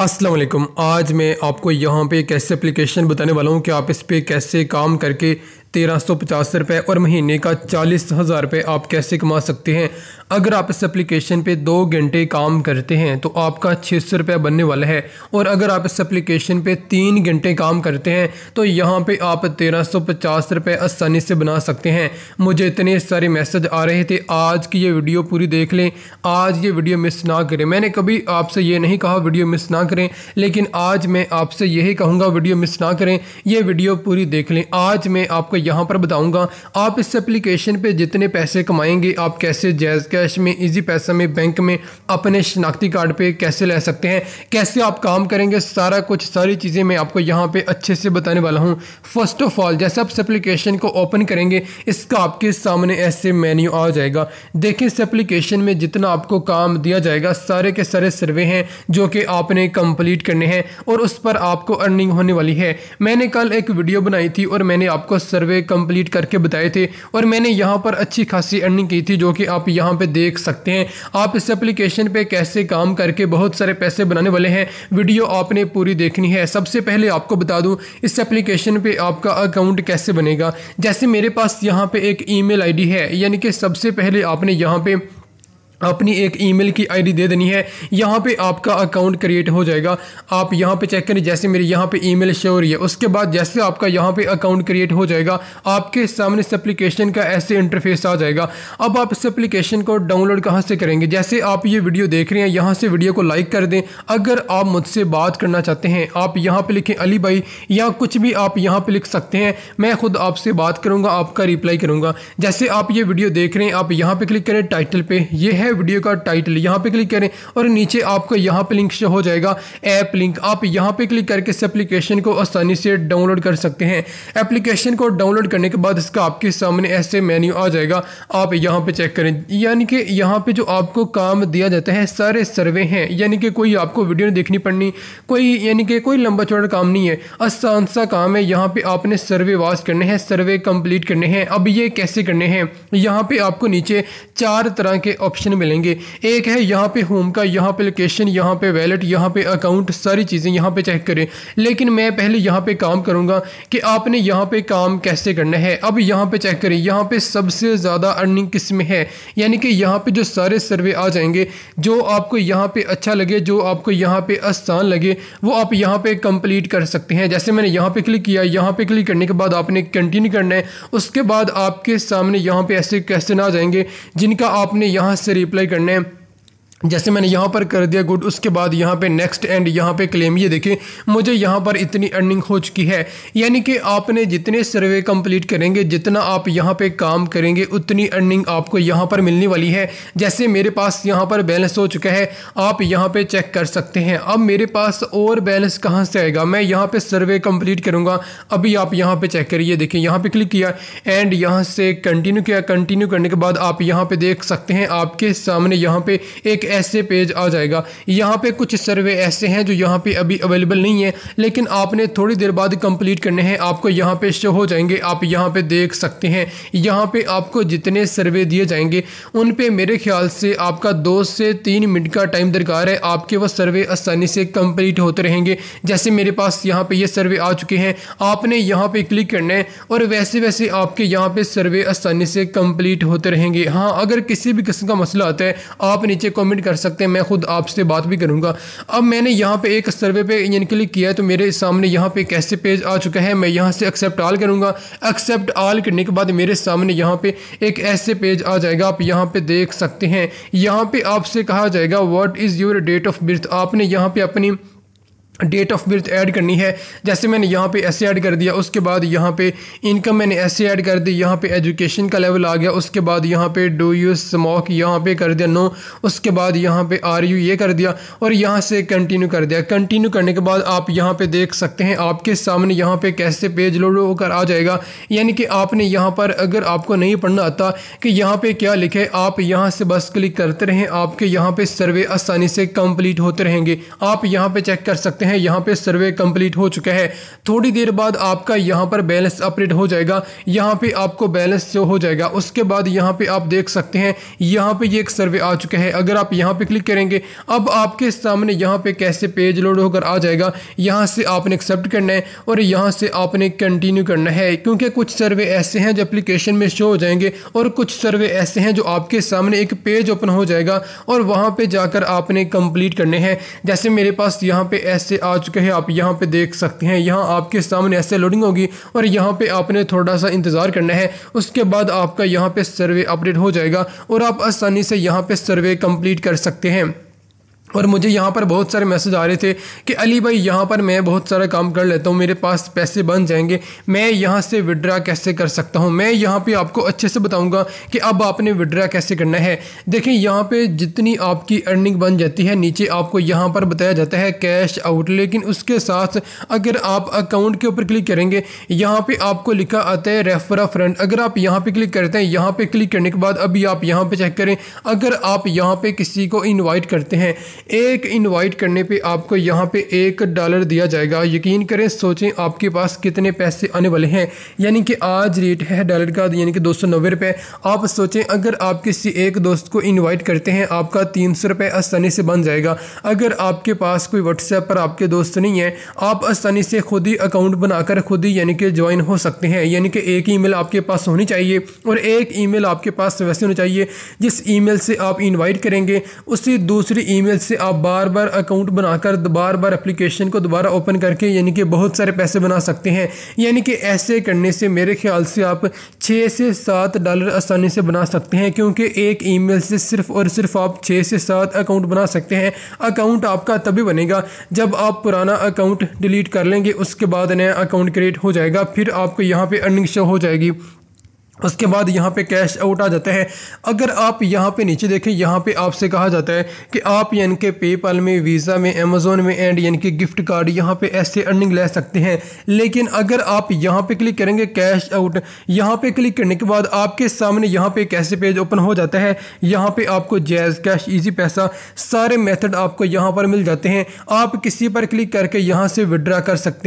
असलम आज मैं आपको यहाँ पे एक ऐसी एप्लीकेशन बताने वाला हूँ कि आप इस पर कैसे काम करके तेरह सौ पचास रुपये और महीने का चालीस हज़ार रुपये आप कैसे कमा सकते हैं अगर आप इस एप्लीकेशन पे दो घंटे काम करते हैं तो आपका छः सौ रुपये बनने वाला है और अगर आप इस एप्लीकेशन पे तीन घंटे काम करते हैं तो यहाँ पे आप तेरह सौ पचास रुपये आसानी से बना सकते हैं मुझे इतने सारे मैसेज आ रहे थे आज की ये वीडियो पूरी देख लें आज ये वीडियो मिस ना करें मैंने कभी आपसे ये नहीं कहा वीडियो मिस ना करें लेकिन आज मैं आपसे यही कहूँगा वीडियो मिस ना करें ये वीडियो पूरी देख लें आज मैं आपको यहाँ पर बताऊँगा आप इस एप्लीकेशन पर जितने पैसे कमाएंगे आप कैसे जैज़ कैश में ईजी पैसे में बैंक में अपने शनाख्ती कार्ड पर कैसे ले सकते हैं कैसे आप काम करेंगे सारा कुछ सारी चीज़ें मैं आपको यहाँ पर अच्छे से बताने वाला हूँ फर्स्ट ऑफ ऑल जैसे आप इस एप्लीकेशन को ओपन करेंगे इसका आपके सामने ऐसे मेन्यू आ जाएगा देखिए इस एप्लीकेशन में जितना आपको काम दिया जाएगा सारे के सारे सर्वे हैं जो कि आपने कंप्लीट करने हैं और उस पर आपको अर्निंग होने वाली है मैंने कल एक वीडियो बनाई थी और मैंने आपको सर्वे सर्वे कंप्लीट करके बताए थे और मैंने यहाँ पर अच्छी खासी अर्निंग की थी जो कि आप यहाँ पे देख सकते हैं आप इस एप्लीकेशन पे कैसे काम करके बहुत सारे पैसे बनाने वाले हैं वीडियो आपने पूरी देखनी है सबसे पहले आपको बता दूँ इस एप्लीकेशन पर आपका अकाउंट कैसे बनेगा जैसे मेरे पास यहाँ पर एक ई मेल है यानी कि सबसे पहले आपने यहाँ पर अपनी एक ईमेल की आईडी दे देनी है यहाँ पे आपका अकाउंट क्रिएट हो जाएगा आप यहाँ पे चेक करें जैसे मेरे यहाँ पे ईमेल शो हो रही है उसके बाद जैसे आपका यहाँ पे अकाउंट क्रिएट हो जाएगा आपके सामने इस एप्लीकेशन का ऐसे इंटरफेस आ जाएगा अब आप इस एप्लीकेशन को डाउनलोड कहाँ से करेंगे जैसे आप ये वीडियो देख रहे हैं यहाँ से वीडियो को लाइक कर दें अगर आप मुझसे बात करना चाहते हैं आप यहाँ पर लिखें अली भाई या कुछ भी आप यहाँ पर लिख सकते हैं मैं खुद आपसे बात करूँगा आपका रिप्लाई करूँगा जैसे आप ये वीडियो देख रहे हैं आप यहाँ पर क्लिक करें टाइटल पर यह है वीडियो का टाइटल यहाँ पे क्लिक करें और नीचे आपको यहाँ पे लिंक शो हो जाएगा ऐप लिंक आप यहाँ पे क्लिक करके इस एप्लीकेशन को आसानी से डाउनलोड कर सकते हैं एप्लीकेशन को डाउनलोड करने के बाद इसका आपके सामने ऐसे मेन्यू आ जाएगा आप यहाँ पे चेक करें यानी कि यहाँ पे जो आपको काम दिया जाता है सारे सर्वे हैं यानी कि कोई आपको वीडियो नहीं देखनी पड़नी कोई यानी कि कोई लंबा चौड़ा काम नहीं है आसान सा काम है यहाँ पे आपने सर्वे वास करने हैं सर्वे कंप्लीट करने हैं अब ये कैसे करने हैं यहाँ पे आपको नीचे चार तरह के ऑप्शन ऑप्शन मिलेंगे एक है यहाँ पे होम का यहाँ पे लोकेशन यहाँ पे वैलेट यहाँ पे अकाउंट सारी चीज़ें यहाँ पे चेक करें लेकिन मैं पहले यहाँ पे काम करूँगा कि आपने यहाँ पे काम कैसे करना है अब यहाँ पे चेक करें यहाँ पे सबसे ज़्यादा अर्निंग किस में है यानी कि यहाँ पर जो सारे सर्वे आ जाएंगे जो आपको यहाँ पर अच्छा लगे जो आपको यहाँ पर आसान लगे वो आप यहाँ पर कंप्लीट कर सकते हैं जैसे मैंने यहाँ पर क्लिक किया यहाँ पर क्लिक करने के बाद आपने कंटिन्यू करना है उसके बाद आपके सामने यहाँ पर ऐसे कैसे आ जाएंगे जिनका आपने यहाँ से रिप्लाई करने हैं जैसे मैंने यहाँ पर कर दिया गुड उसके बाद यहाँ पे नेक्स्ट एंड यहाँ पे क्लेम ये देखें मुझे यहाँ पर इतनी अर्निंग हो चुकी है यानी कि आपने जितने सर्वे कंप्लीट करेंगे जितना आप यहाँ पे काम करेंगे उतनी अर्निंग आपको यहाँ पर मिलने वाली है जैसे मेरे पास यहाँ पर बैलेंस हो चुका है आप यहाँ पर चेक कर सकते हैं अब मेरे पास और बैलेंस कहाँ से आएगा मैं यहाँ पर सर्वे कम्प्लीट करूँगा अभी आप यहाँ पर चेक करिए देखें यहाँ पर क्लिक किया एंड यहाँ से कंटिन्यू किया कंटिन्यू करने के बाद आप यहाँ पर देख सकते हैं आपके सामने यहाँ पर एक ऐसे पेज आ जाएगा यहाँ पे कुछ सर्वे ऐसे हैं जो यहाँ पे अभी अवेलेबल नहीं है लेकिन आपने थोड़ी देर बाद कंप्लीट करने हैं आपको यहाँ पे शो हो जाएंगे आप यहाँ पे देख सकते हैं यहाँ पे आपको जितने सर्वे दिए जाएंगे उन पे मेरे ख्याल से आपका दो से तीन मिनट का टाइम दरकार है आपके वह सर्वे आसानी से कंप्लीट होते रहेंगे जैसे मेरे पास यहाँ पर ये सर्वे आ चुके हैं आपने यहाँ पर क्लिक करना है और वैसे वैसे आपके यहाँ पर सर्वे आसानी से कंप्लीट होते रहेंगे हाँ अगर किसी भी किस्म का मसला आता है आप नीचे कमेंट कर सकते हैं मैं खुद आपसे बात भी करूँगा अब मैंने यहाँ पर एक सर्वे पर इंजन क्लिक किया है तो मेरे सामने यहाँ पर एक ऐसे पेज आ चुका है मैं यहाँ से एक्सेप्ट आल करूँगा एक्सेप्ट आल करने के बाद मेरे सामने यहाँ पे एक ऐसे पेज आ जाएगा आप यहाँ पे देख सकते हैं यहाँ पे आपसे कहा जाएगा what is your date of birth आपने यहाँ पे अपनी डेट ऑफ बर्थ ऐड करनी है जैसे मैंने यहाँ पे ऐसे ऐड कर दिया उसके बाद यहाँ पे इनकम मैंने ऐसे ऐड कर दी यहाँ पे एजुकेशन का लेवल आ गया उसके बाद यहाँ पे डू यू स्मोक यहाँ पे कर दिया नो उसके बाद यहाँ पे आर यू ये कर दिया और यहाँ से कंटिन्यू कर दिया कंटिन्यू करने के बाद आप यहाँ पे देख सकते हैं आपके सामने यहाँ पर कैसे पेज लोड होकर आ जाएगा यानी कि आपने यहाँ पर अगर आपको नहीं पढ़ना आता कि यहाँ पर क्या लिखे आप यहाँ से बस क्लिक करते रहें आपके यहाँ पर सर्वे आसानी से कम्प्लीट होते रहेंगे आप यहाँ पर चेक कर सकते सकते हैं यहाँ पे सर्वे कंप्लीट हो चुका है थोड़ी देर बाद आपका यहाँ पर बैलेंस अपडेट हो जाएगा यहाँ पे आपको बैलेंस जो हो जाएगा उसके बाद यहाँ पे आप देख सकते हैं यहाँ पे ये एक सर्वे आ चुका है अगर आप यहाँ पे क्लिक करेंगे अब आपके सामने यहाँ पे कैसे पेज लोड होकर आ जाएगा यहाँ से आपने एक्सेप्ट करना है और यहाँ से आपने कंटिन्यू करना है क्योंकि कुछ सर्वे ऐसे हैं जो अप्लीकेशन में शो हो जाएंगे और कुछ सर्वे ऐसे हैं जो आपके सामने एक पेज ओपन हो जाएगा और वहाँ पर जाकर आपने कंप्लीट करने हैं जैसे मेरे पास यहाँ पे ऐसे से आ चुके हैं आप यहाँ पे देख सकते हैं यहाँ आपके सामने ऐसे लोडिंग होगी और यहाँ पे आपने थोड़ा सा इंतज़ार करना है उसके बाद आपका यहाँ पे सर्वे अपडेट हो जाएगा और आप आसानी से यहाँ पे सर्वे कंप्लीट कर सकते हैं और मुझे यहाँ पर बहुत सारे मैसेज आ रहे थे कि अली भाई यहाँ पर मैं बहुत सारा काम कर लेता हूँ मेरे पास पैसे बन जाएंगे मैं यहाँ से विड्रा कैसे कर सकता हूँ मैं यहाँ पे आपको अच्छे से बताऊँगा कि अब आपने विड्रा कैसे करना है देखें यहाँ पे जितनी आपकी अर्निंग बन जाती है नीचे आपको यहाँ पर बताया जाता है कैश आउट लेकिन उसके साथ अगर आप अकाउंट के ऊपर क्लिक करेंगे यहाँ पर आपको लिखा आता है रेफरा फ्रेंड अगर आप यहाँ पर क्लिक करते हैं यहाँ पर क्लिक करने के बाद अभी आप यहाँ पर चेक करें अगर आप यहाँ पर किसी को इन्वाइट करते हैं एक इनवाइट करने पे आपको यहाँ पे एक डॉलर दिया जाएगा यकीन करें सोचें आपके पास कितने पैसे आने वाले हैं यानी कि आज रेट है डॉलर का यानी कि दो सौ नब्बे रुपये आप सोचें अगर आप किसी एक दोस्त को इनवाइट करते हैं आपका तीन सौ रुपये आसानी से बन जाएगा अगर आपके पास कोई व्हाट्सएप पर आपके दोस्त नहीं है आप आसानी से खुद ही अकाउंट बनाकर खुद ही यानी कि ज्वाइन हो सकते हैं यानी कि एक ई आपके पास होनी चाहिए और एक ई आपके पास वैसे होनी चाहिए जिस ई से आप इन्वाइट करेंगे उसी दूसरी ई से से आप बार बार अकाउंट बनाकर बार बार एप्लीकेशन को दोबारा ओपन करके यानी कि बहुत सारे पैसे बना सकते हैं यानी कि ऐसे करने से मेरे ख्याल से आप छः से सात डॉलर आसानी से बना सकते हैं क्योंकि एक ईमेल से सिर्फ और सिर्फ आप छः से सात अकाउंट बना सकते हैं अकाउंट आपका तभी बनेगा जब आप पुराना अकाउंट डिलीट कर लेंगे उसके बाद नया अकाउंट क्रिएट हो जाएगा फिर आपको यहाँ पर अर्निंग शो हो जाएगी उसके बाद यहाँ पे कैश आउट आ जाता है अगर आप यहाँ पे नीचे देखें यहाँ पे आपसे कहा जाता है कि आप यानि के पेपाल में वीज़ा में अमेज़ोन में एंड यानि कि गिफ्ट कार्ड यहाँ पे ऐसे अर्निंग ले सकते हैं लेकिन अगर आप यहाँ पे क्लिक करेंगे कैश आउट यहाँ पे क्लिक करने के बाद आपके सामने यहाँ पे कैसे पेज ओपन हो जाता है यहाँ पर आपको जैज़ कैश ईजी पैसा सारे मेथड आपको यहाँ पर मिल जाते हैं आप किसी पर क्लिक करके यहाँ से विड्रा कर सकते हैं